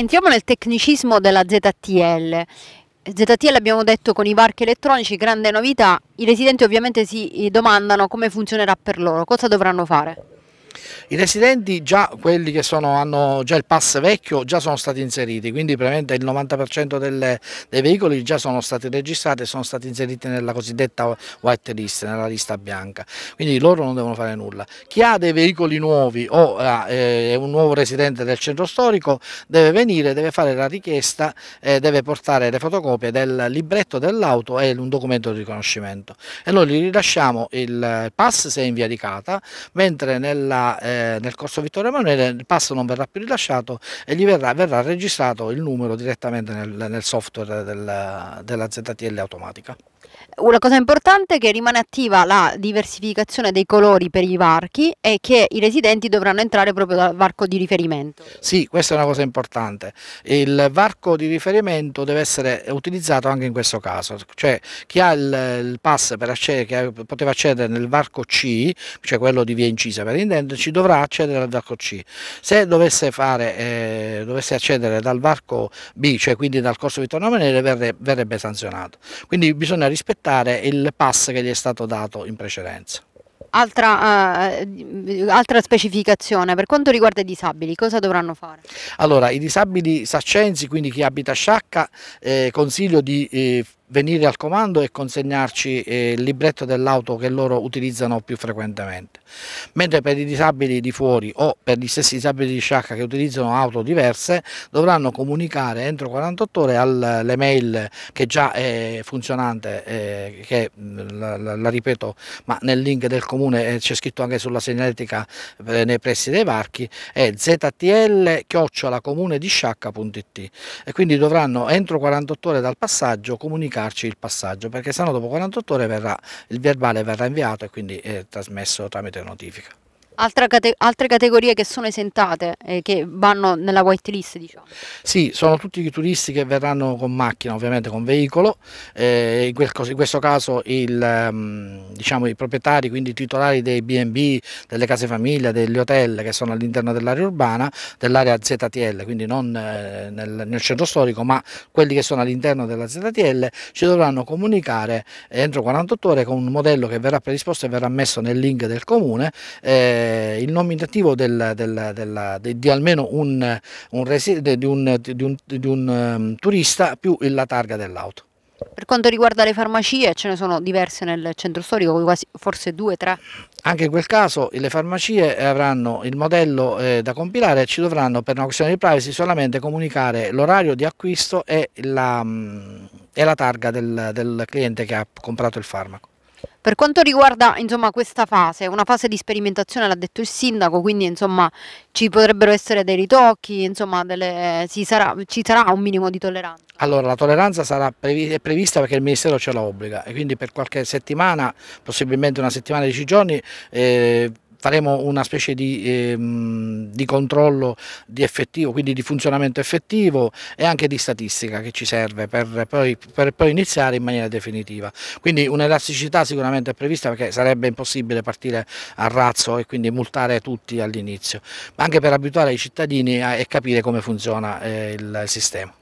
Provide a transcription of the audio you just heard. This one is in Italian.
Entriamo nel tecnicismo della ZTL. ZTL abbiamo detto con i parchi elettronici, grande novità, i residenti ovviamente si eh, domandano come funzionerà per loro, cosa dovranno fare? I residenti, già quelli che sono, hanno già il pass vecchio, già sono stati inseriti, quindi praticamente il 90% delle, dei veicoli già sono stati registrati e sono stati inseriti nella cosiddetta white list, nella lista bianca, quindi loro non devono fare nulla. Chi ha dei veicoli nuovi o eh, è eh, un nuovo residente del centro storico deve venire, deve fare la richiesta, eh, deve portare le fotocopie del libretto dell'auto e un documento di riconoscimento e noi gli rilasciamo il pass se è in via di cata, mentre nella eh, nel corso Vittorio Emanuele, il passo non verrà più rilasciato e gli verrà, verrà registrato il numero direttamente nel, nel software del, della ZTL automatica una cosa importante è che rimane attiva la diversificazione dei colori per i varchi e che i residenti dovranno entrare proprio dal varco di riferimento. Sì, questa è una cosa importante. Il varco di riferimento deve essere utilizzato anche in questo caso, cioè chi ha il, il pass per accedere, che poteva accedere nel varco C, cioè quello di via incisa per intenderci, dovrà accedere al varco C. Se dovesse, fare, eh, dovesse accedere dal varco B, cioè quindi dal corso Vittorio Menere, verrebbe sanzionato. Quindi bisogna rispondere rispettare il pass che gli è stato dato in precedenza. Altra, eh, altra, specificazione, per quanto riguarda i disabili, cosa dovranno fare? Allora, i disabili saccensi, quindi chi abita a Sciacca, eh, consiglio di eh, venire al comando e consegnarci eh, il libretto dell'auto che loro utilizzano più frequentemente. Mentre per i disabili di fuori o per gli stessi disabili di sciacca che utilizzano auto diverse dovranno comunicare entro 48 ore all'email che già è funzionante, eh, che mm, la, ripeto, ma nel link del comune eh, c'è scritto anche sulla segnaletica nei pressi dei varchi, è ztl-comunedisciacca.it e quindi dovranno entro 48 ore dal passaggio comunicare comunicarci il passaggio perché sennò dopo 48 ore verrà, il verbale verrà inviato e quindi trasmesso tramite notifica. Cate altre categorie che sono esentate, e eh, che vanno nella whitelist diciamo? Sì, sono tutti i turisti che verranno con macchina, ovviamente con veicolo, eh, in, quel, in, questo caso il, ehm, diciamo, i proprietari, quindi i titolari dei B&B, delle case famiglia, degli hotel che sono all'interno dell'area urbana, dell'area ZTL, quindi non eh, nel, nel, centro storico, ma quelli che sono all'interno della ZTL ci dovranno comunicare entro 48 ore con un modello che verrà predisposto e verrà messo nel link del comune. Eh, eh, il nominativo del, del, della, de, di almeno un, un, resi, di un, di un, di un um, turista più la targa dell'auto. Per quanto riguarda le farmacie, ce ne sono diverse nel centro storico, quasi, forse due, tre? Anche in quel caso le farmacie eh, avranno il modello eh, da compilare e ci dovranno per una questione di privacy solamente comunicare l'orario di acquisto e la, mh, mm, e la targa del, del cliente che ha comprato il farmaco. Per quanto riguarda insomma, questa fase, una fase di sperimentazione, l'ha detto il sindaco, quindi insomma, ci potrebbero essere dei ritocchi, insomma, delle, sarà, ci sarà un minimo di tolleranza? Allora, la tolleranza sarà previ è prevista perché il Ministero ce l'obbliga e quindi per qualche settimana, possibilmente una settimana, dieci giorni, eh, faremo una specie di, ehm, di controllo di effettivo, quindi di funzionamento effettivo e anche di statistica che ci serve per poi, per poi iniziare in maniera definitiva. Quindi un'elasticità sicuramente è prevista perché sarebbe impossibile partire a razzo e quindi multare tutti all'inizio, ma anche per abituare i cittadini a, e capire come funziona eh, il sistema.